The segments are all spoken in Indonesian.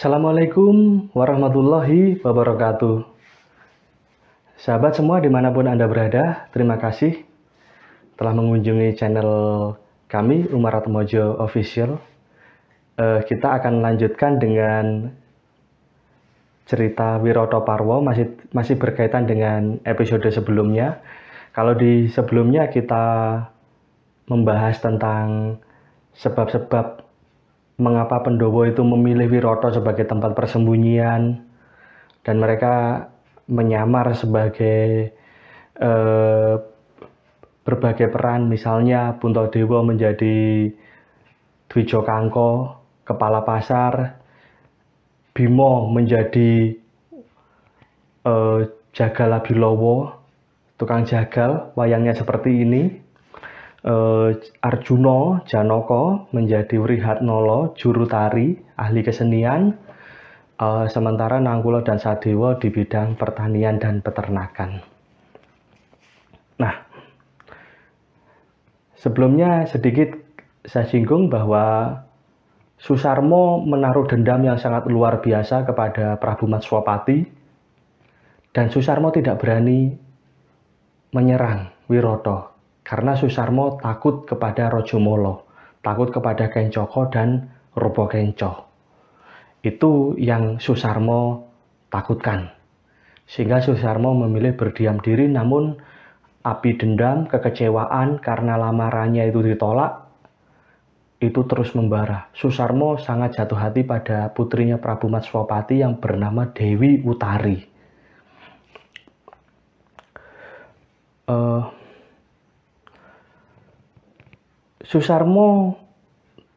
Assalamualaikum warahmatullahi wabarakatuh. Sahabat semua dimanapun Anda berada, terima kasih telah mengunjungi channel kami Umar Atmojo Official. Eh, kita akan lanjutkan dengan cerita Wiroto Parwo masih masih berkaitan dengan episode sebelumnya. Kalau di sebelumnya kita membahas tentang sebab-sebab mengapa Pendowo itu memilih Wiroto sebagai tempat persembunyian dan mereka menyamar sebagai eh, berbagai peran misalnya Punto Dewo menjadi Dwi Kangko kepala pasar Bimo menjadi eh, Jagala tukang jagal wayangnya seperti ini eh, Arjuno Janoko menjadi Wrihatnolo juru tari ahli kesenian eh, sementara Nangkulo dan Sadewa di bidang pertanian dan peternakan. Nah, sebelumnya sedikit saya singgung bahwa Susarmo menaruh dendam yang sangat luar biasa kepada Prabu Matswapati dan Susarmo tidak berani menyerang Wiroto karena Susarmo takut kepada Rojomolo, takut kepada Kencoko dan Rupo Kenco. Itu yang Susarmo takutkan. Sehingga Susarmo memilih berdiam diri namun api dendam, kekecewaan karena lamarannya itu ditolak, itu terus membara. Susarmo sangat jatuh hati pada putrinya Prabu Matswapati yang bernama Dewi Utari. Uh, Susarmo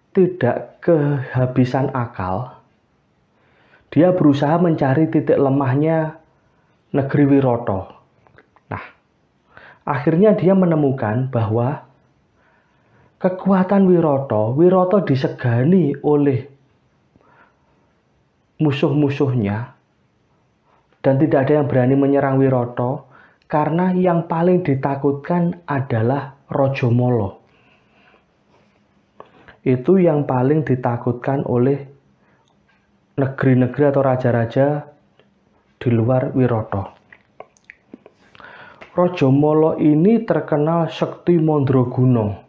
tidak kehabisan akal. Dia berusaha mencari titik lemahnya negeri Wiroto. Nah, akhirnya dia menemukan bahwa kekuatan Wiroto, Wiroto disegani oleh musuh-musuhnya dan tidak ada yang berani menyerang Wiroto karena yang paling ditakutkan adalah Rojomolo itu yang paling ditakutkan oleh negeri-negeri atau raja-raja di luar Wiroto. Rojo Molo ini terkenal sekti Mondroguno.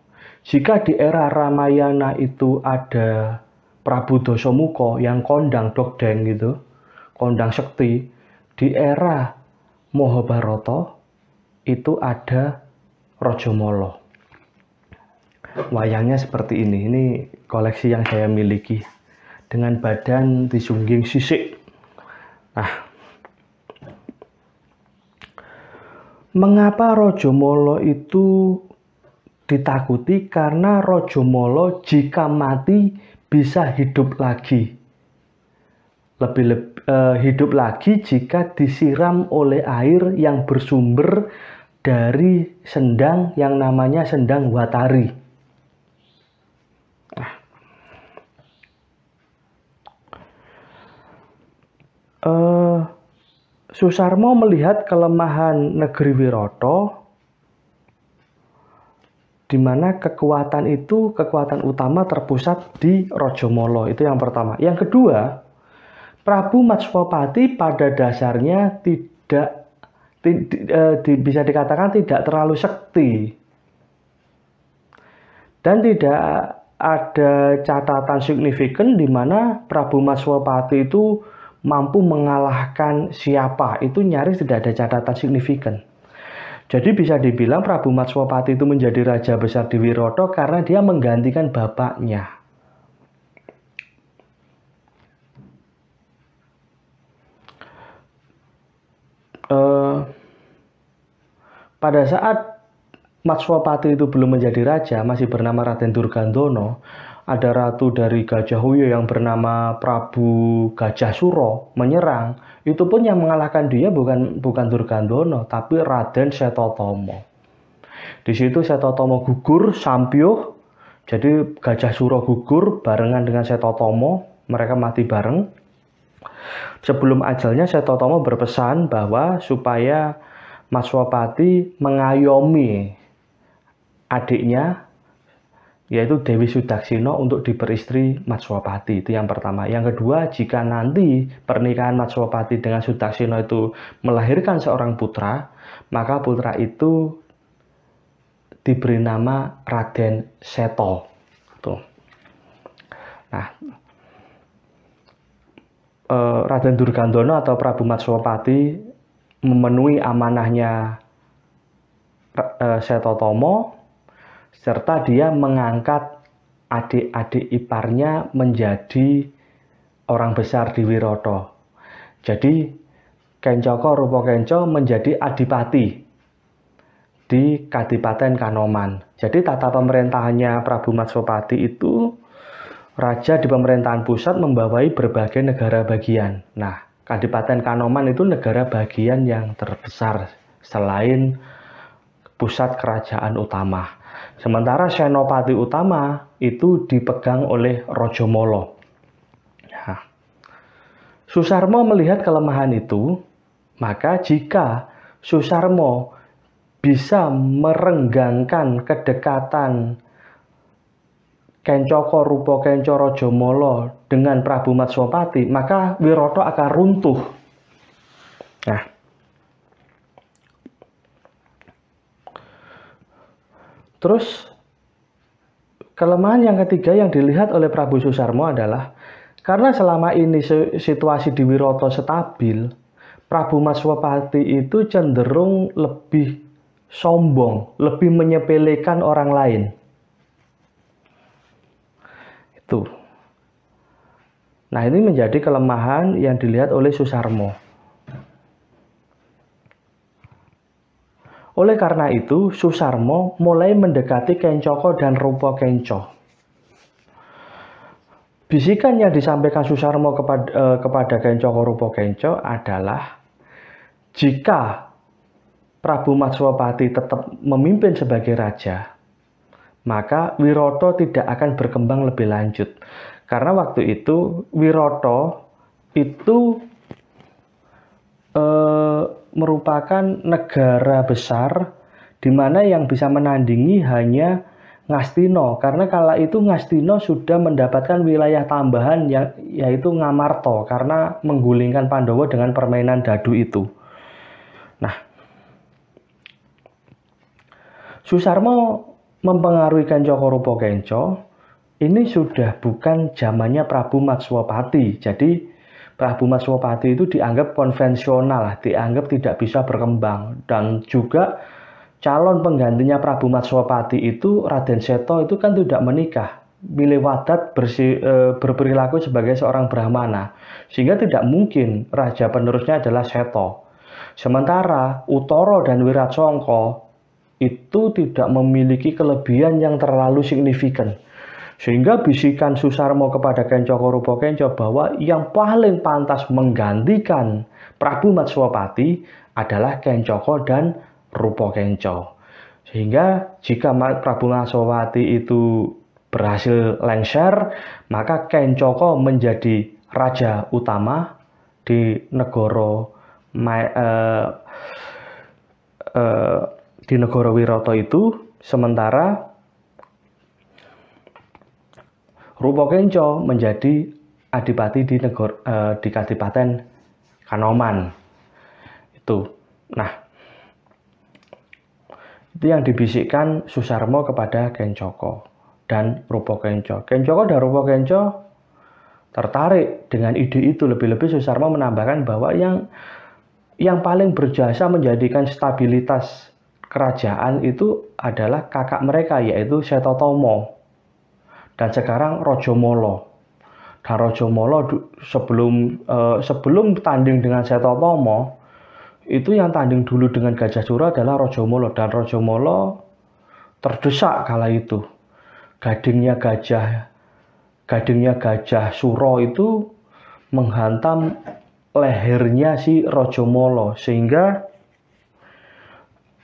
Jika di era Ramayana itu ada Prabu Dosomuko yang kondang dogdeng gitu, kondang sekti, di era Mohobaroto itu ada Rojo Molo wayangnya seperti ini ini koleksi yang saya miliki dengan badan disungging sisik nah mengapa molo itu ditakuti karena rojo molo jika mati bisa hidup lagi lebih, lebih eh, hidup lagi jika disiram oleh air yang bersumber dari sendang yang namanya sendang watari. uh, Susarmo melihat kelemahan negeri Wiroto di mana kekuatan itu kekuatan utama terpusat di Rojomolo itu yang pertama. Yang kedua, Prabu Matswapati pada dasarnya tidak eh, bisa dikatakan tidak terlalu sekti dan tidak ada catatan signifikan di mana Prabu Matswapati itu mampu mengalahkan siapa itu nyaris tidak ada catatan signifikan. Jadi bisa dibilang Prabu Matswapati itu menjadi raja besar di Wiroto karena dia menggantikan bapaknya. Eh, pada saat Matswapati itu belum menjadi raja, masih bernama Raden Durgandono, ada ratu dari Gajah Huyo yang bernama Prabu Gajah Suro menyerang, itu pun yang mengalahkan dia bukan bukan Durgandono, tapi Raden Setotomo. Di situ Setotomo gugur, sampiuh, jadi Gajah Suro gugur barengan dengan Setotomo, mereka mati bareng. Sebelum ajalnya Setotomo berpesan bahwa supaya Maswapati mengayomi adiknya yaitu Dewi Sudaksino untuk diperistri Matswapati. Itu yang pertama. Yang kedua, jika nanti pernikahan Matswapati dengan Sudaksino itu melahirkan seorang putra, maka putra itu diberi nama Raden Seto. Tuh. Nah, eh, Raden Durgandono atau Prabu Matswapati memenuhi amanahnya eh, Seto Tomo serta dia mengangkat adik-adik iparnya menjadi orang besar di Wiroto. Jadi Kencoko Rupo Kenco menjadi adipati di Kadipaten Kanoman. Jadi tata pemerintahannya Prabu Matsopati itu raja di pemerintahan pusat membawai berbagai negara bagian. Nah, Kadipaten Kanoman itu negara bagian yang terbesar selain pusat kerajaan utama. Sementara Senopati utama itu dipegang oleh Rojo Molo. Nah, Susarmo melihat kelemahan itu, maka jika Susarmo bisa merenggangkan kedekatan Kencoko Rupo Kenco Rojo Molo dengan Prabu Matsopati, maka Wiroto akan runtuh. Nah, Terus kelemahan yang ketiga yang dilihat oleh Prabu Susarmo adalah karena selama ini situasi di Wiroto stabil, Prabu Maswapati itu cenderung lebih sombong, lebih menyepelekan orang lain. Itu. Nah, ini menjadi kelemahan yang dilihat oleh Susarmo. Oleh karena itu, Susarmo mulai mendekati Kencoko dan Rupo Kenco. Bisikan yang disampaikan Susarmo kepada, eh, kepada Kencoko Rupo Kenco adalah jika Prabu Matswapati tetap memimpin sebagai raja, maka Wiroto tidak akan berkembang lebih lanjut. Karena waktu itu Wiroto itu eh, merupakan negara besar di mana yang bisa menandingi hanya Ngastino karena kala itu Ngastino sudah mendapatkan wilayah tambahan ya, yaitu Ngamarto karena menggulingkan Pandowo dengan permainan dadu itu. Nah, Susarmo mempengaruhi Kenco Rupo Kenco ini sudah bukan zamannya Prabu Matswapati. Jadi Prabu Mas itu dianggap konvensional, dianggap tidak bisa berkembang dan juga calon penggantinya Prabu Mas itu Raden Seto itu kan tidak menikah. Milih Wadat bersi, e, berperilaku sebagai seorang Brahmana sehingga tidak mungkin raja penerusnya adalah Seto. Sementara Utoro dan Wiracongko itu tidak memiliki kelebihan yang terlalu signifikan sehingga bisikan Susarmo kepada Kenco Rupo Kenco bahwa yang paling pantas menggantikan Prabu Matswapati adalah Kencoko dan Rupo Kenco. Sehingga jika Prabu Matswapati itu berhasil lengser, maka Kencoko menjadi raja utama di negoro eh, eh, di negoro Wiroto itu sementara Rupo Kenco menjadi adipati di negor, eh, di Kadipaten Kanoman. Itu. Nah, itu yang dibisikkan Susarmo kepada Kencoko dan Rupo Kenco. Kencoko dan Rupo Kenco tertarik dengan ide itu lebih-lebih Susarmo menambahkan bahwa yang yang paling berjasa menjadikan stabilitas kerajaan itu adalah kakak mereka yaitu Setotomo dan sekarang Molo Dan Molo sebelum eh, sebelum tanding dengan Seto Tomo itu yang tanding dulu dengan Gajah Sura adalah Molo dan Molo terdesak kala itu. Gadingnya Gajah gadingnya Gajah Suro itu menghantam lehernya si Molo sehingga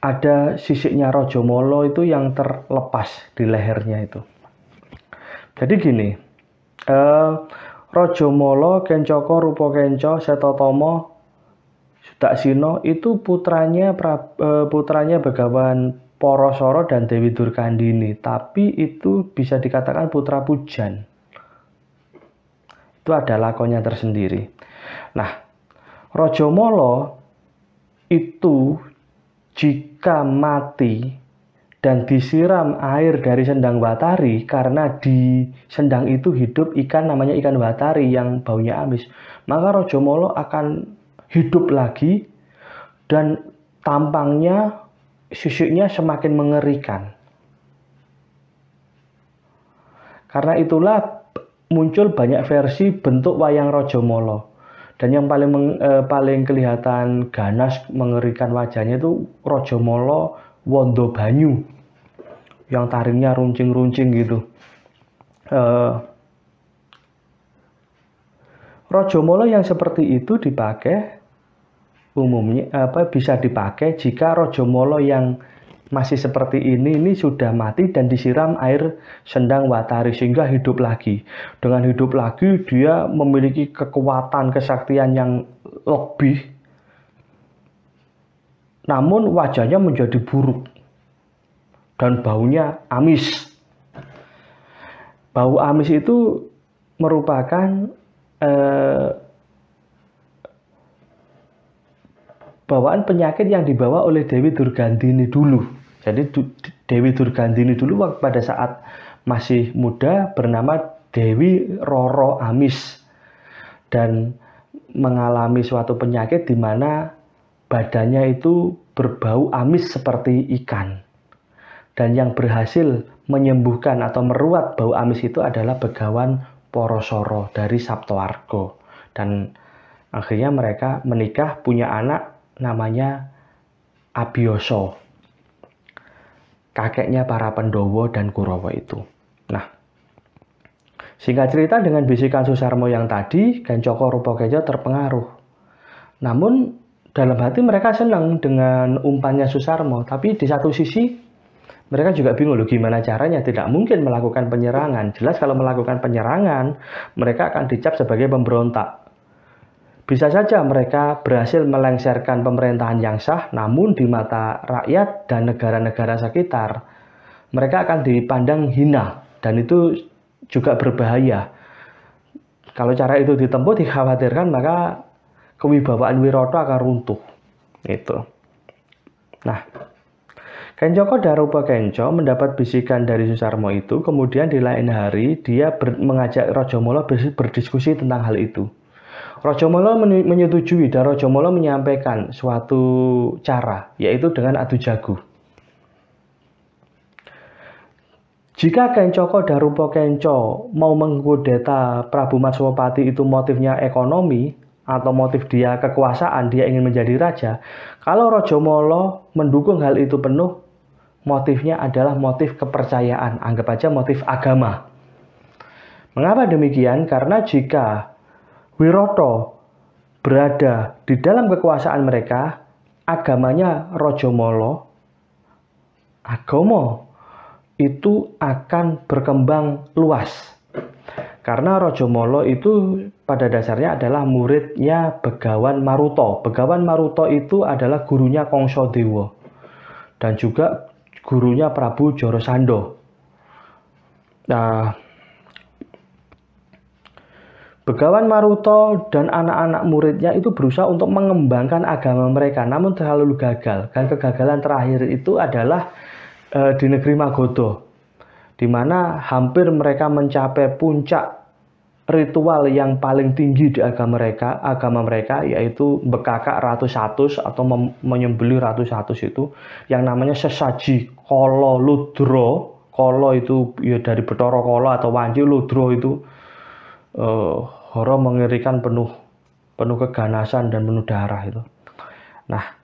ada sisiknya Molo itu yang terlepas di lehernya itu. Jadi gini, eh, Rojo Molo, Kencoko, Rupo Kenco, Setotomo, Sino itu putranya pra, uh, putranya Begawan Porosoro dan Dewi Durkandini, tapi itu bisa dikatakan putra pujan. Itu ada lakonnya tersendiri. Nah, Rojo Molo itu jika mati dan disiram air dari sendang watari karena di sendang itu hidup ikan namanya ikan watari yang baunya amis maka rojo molo akan hidup lagi dan tampangnya susuknya semakin mengerikan karena itulah muncul banyak versi bentuk wayang rojo molo dan yang paling eh, paling kelihatan ganas mengerikan wajahnya itu rojo molo wondo banyu yang taringnya runcing-runcing gitu. Uh, eh, Rojomolo yang seperti itu dipakai umumnya apa bisa dipakai jika rojomolo yang masih seperti ini ini sudah mati dan disiram air sendang watari sehingga hidup lagi. Dengan hidup lagi dia memiliki kekuatan kesaktian yang lebih namun wajahnya menjadi buruk dan baunya amis. Bau amis itu merupakan eh, bawaan penyakit yang dibawa oleh Dewi Durgandini dulu. Jadi Dewi Durgandini dulu pada saat masih muda bernama Dewi Roro Amis dan mengalami suatu penyakit di mana badannya itu berbau amis seperti ikan. Dan yang berhasil menyembuhkan atau meruat bau amis itu adalah begawan Porosoro dari Sabtoargo. Dan akhirnya mereka menikah punya anak namanya Abioso. Kakeknya para Pendowo dan Kurowo itu. Nah, singkat cerita dengan bisikan Susarmo yang tadi, Gancoko Rupokejo terpengaruh. Namun dalam hati mereka senang dengan umpannya Susarmo, tapi di satu sisi mereka juga bingung loh gimana caranya tidak mungkin melakukan penyerangan. Jelas kalau melakukan penyerangan, mereka akan dicap sebagai pemberontak. Bisa saja mereka berhasil melengsarkan pemerintahan yang sah, namun di mata rakyat dan negara-negara sekitar, mereka akan dipandang hina dan itu juga berbahaya. Kalau cara itu ditempuh dikhawatirkan maka kewibawaan Wiroto akan runtuh. Itu. Nah, Kenjoko Kodarupa Kenjo mendapat bisikan dari Susarmo itu, kemudian di lain hari dia ber, mengajak Rojomolo berdiskusi tentang hal itu. Rojomolo men menyetujui dan Rojomolo menyampaikan suatu cara, yaitu dengan adu jago. Jika Kencoko Darupo Kenco mau mengkudeta Prabu Maswapati itu motifnya ekonomi, atau motif dia kekuasaan, dia ingin menjadi raja. Kalau Rojo Molo mendukung hal itu penuh, motifnya adalah motif kepercayaan, anggap aja motif agama. Mengapa demikian? Karena jika Wiroto berada di dalam kekuasaan mereka, agamanya Rojo Molo, agomo, itu akan berkembang luas karena Molo itu pada dasarnya adalah muridnya Begawan Maruto. Begawan Maruto itu adalah gurunya Kongso Dewa dan juga gurunya Prabu Jorosando. Nah, Begawan Maruto dan anak-anak muridnya itu berusaha untuk mengembangkan agama mereka, namun terlalu gagal. Dan kegagalan terakhir itu adalah eh, di negeri Magodo di mana hampir mereka mencapai puncak ritual yang paling tinggi di agama mereka, agama mereka yaitu bekakak ratus satus atau menyembeli ratus satus itu yang namanya sesaji kolo ludro kolo itu ya dari betoro kolo atau wanji ludro itu uh, horor mengerikan penuh penuh keganasan dan penuh darah itu. Nah,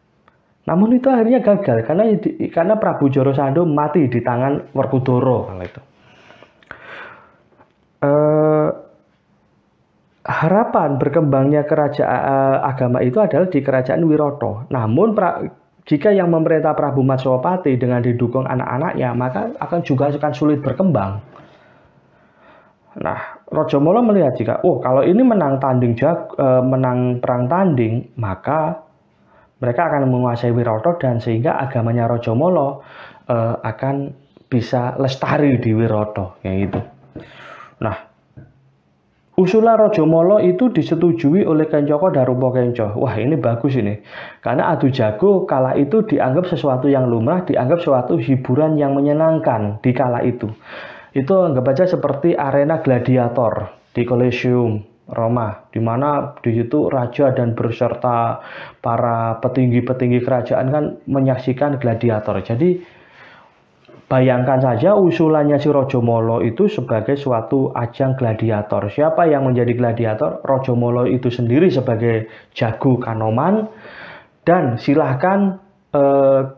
namun itu akhirnya gagal karena karena Prabu Joro Sando mati di tangan Werkudara kala itu. Eh, harapan berkembangnya kerajaan eh, agama itu adalah di kerajaan Wiroto. Namun pra, jika yang memerintah Prabu Matsopati dengan didukung anak-anaknya, maka akan juga akan sulit berkembang. Nah, Rojomolo melihat jika, oh kalau ini menang tanding jag, eh, menang perang tanding, maka mereka akan menguasai Wiroto dan sehingga agamanya Rojomolo eh, akan bisa lestari di Wiroto kayak gitu. Nah, usulan Rojomolo itu disetujui oleh Kencoko Darupo Kenco. Wah ini bagus ini, karena adu jago kala itu dianggap sesuatu yang lumrah, dianggap suatu hiburan yang menyenangkan di kala itu. Itu anggap aja seperti arena gladiator di kolosium Roma, di mana di situ raja dan berserta para petinggi-petinggi kerajaan kan menyaksikan gladiator. Jadi bayangkan saja usulannya si Rojo Molo itu sebagai suatu ajang gladiator. Siapa yang menjadi gladiator? Rojo Molo itu sendiri sebagai jago kanoman dan silahkan eh,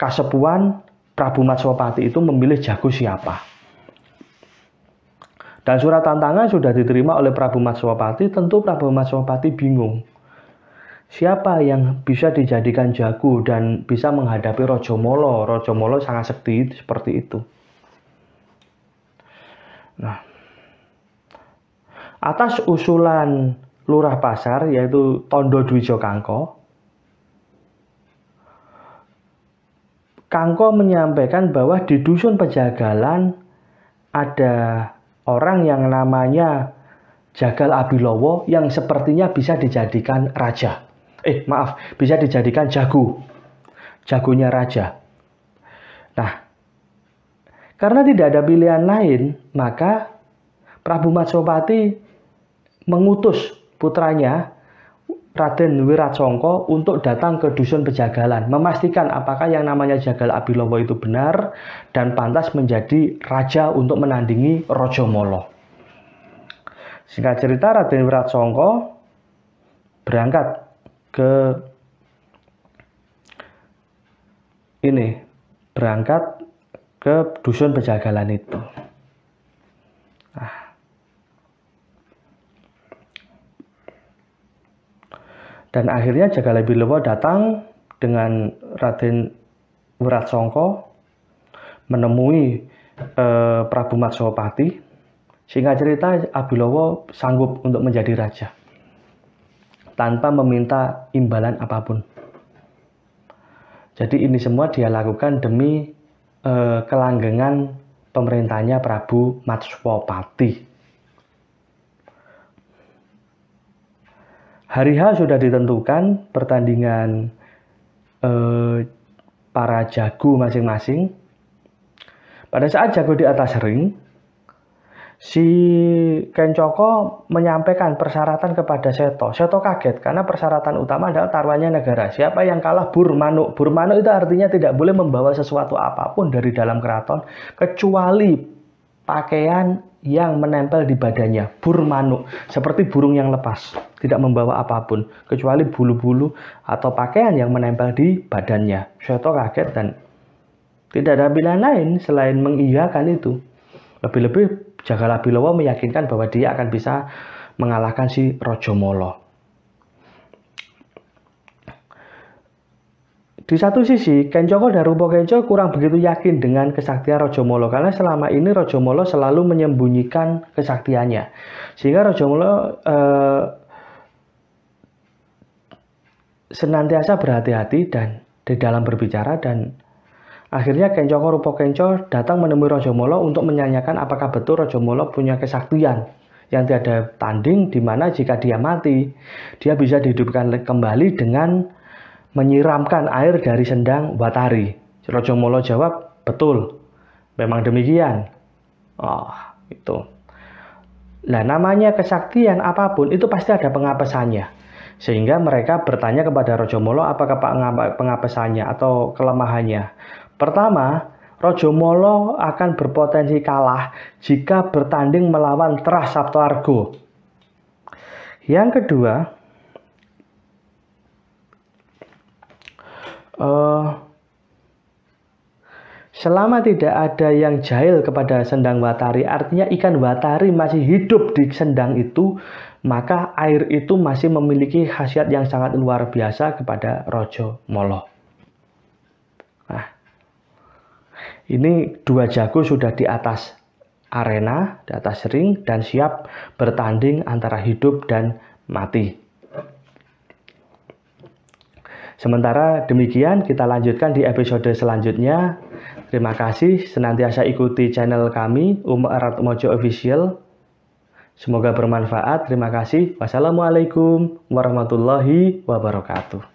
kasepuan Prabu Matsopati itu memilih jago siapa. Dan surat tantangan sudah diterima oleh Prabu Maswapati, tentu Prabu Maswapati bingung. Siapa yang bisa dijadikan jago dan bisa menghadapi Rojo Molo? Rojo Molo sangat sekti seperti itu. Nah, atas usulan lurah pasar yaitu Tondo Dwi Kangko, Kangko menyampaikan bahwa di dusun Pejagalan ada orang yang namanya Jagal Abilowo yang sepertinya bisa dijadikan raja. Eh, maaf, bisa dijadikan jago. Jagonya raja. Nah, karena tidak ada pilihan lain, maka Prabu Matsopati mengutus putranya Raden Wiracongko untuk datang ke Dusun Pejagalan, memastikan apakah yang namanya Jagal Abilowo itu benar dan pantas menjadi raja untuk menandingi Rojo Molo. Singkat cerita, Raden Wiracongko berangkat ke ini berangkat ke Dusun Pejagalan itu. Dan akhirnya Jagalai Bilowo datang dengan Raden Wirat Songko menemui eh, Prabu Matsopati. Singkat cerita, Abilowo sanggup untuk menjadi raja tanpa meminta imbalan apapun. Jadi ini semua dia lakukan demi eh, kelanggengan pemerintahnya Prabu Matswapati. Hari H sudah ditentukan pertandingan eh, para jago masing-masing. Pada saat jago di atas ring, si Kencoko menyampaikan persyaratan kepada Seto. Seto kaget karena persyaratan utama adalah taruhannya negara. Siapa yang kalah burmano. Burmano itu artinya tidak boleh membawa sesuatu apapun dari dalam keraton kecuali pakaian yang menempel di badannya, burmanuk seperti burung yang lepas, tidak membawa apapun, kecuali bulu-bulu atau pakaian yang menempel di badannya. Syaitan kaget dan tidak ada pilihan lain selain mengiyakan itu. Lebih-lebih jagalah Bilowo meyakinkan bahwa dia akan bisa mengalahkan si Rojomolo. Di satu sisi, Ken dan Rupo Kenco kurang begitu yakin dengan kesaktian Rojo Molo karena selama ini Rojo Molo selalu menyembunyikan kesaktiannya. Sehingga Molo eh, senantiasa berhati-hati dan di dalam berbicara dan akhirnya Kencoko Rupo Kenco datang menemui Rojo Molo untuk menyanyikan apakah betul Rojo Molo punya kesaktian yang tiada tanding di mana jika dia mati, dia bisa dihidupkan kembali dengan menyiramkan air dari sendang Batari. Rojo Molo jawab, betul, memang demikian. Oh, itu. Nah, namanya kesaktian apapun itu pasti ada pengapesannya. Sehingga mereka bertanya kepada Rojo Molo apakah pengapesannya atau kelemahannya. Pertama, Rojo Molo akan berpotensi kalah jika bertanding melawan Teras Sabto Argo. Yang kedua, uh, selama tidak ada yang jahil kepada sendang watari, artinya ikan watari masih hidup di sendang itu, maka air itu masih memiliki khasiat yang sangat luar biasa kepada Rojo Molo. Nah, ini dua jago sudah di atas arena, di atas ring, dan siap bertanding antara hidup dan mati. Sementara demikian, kita lanjutkan di episode selanjutnya. Terima kasih senantiasa ikuti channel kami Umarat Mojo Official. Semoga bermanfaat. Terima kasih. Wassalamualaikum warahmatullahi wabarakatuh.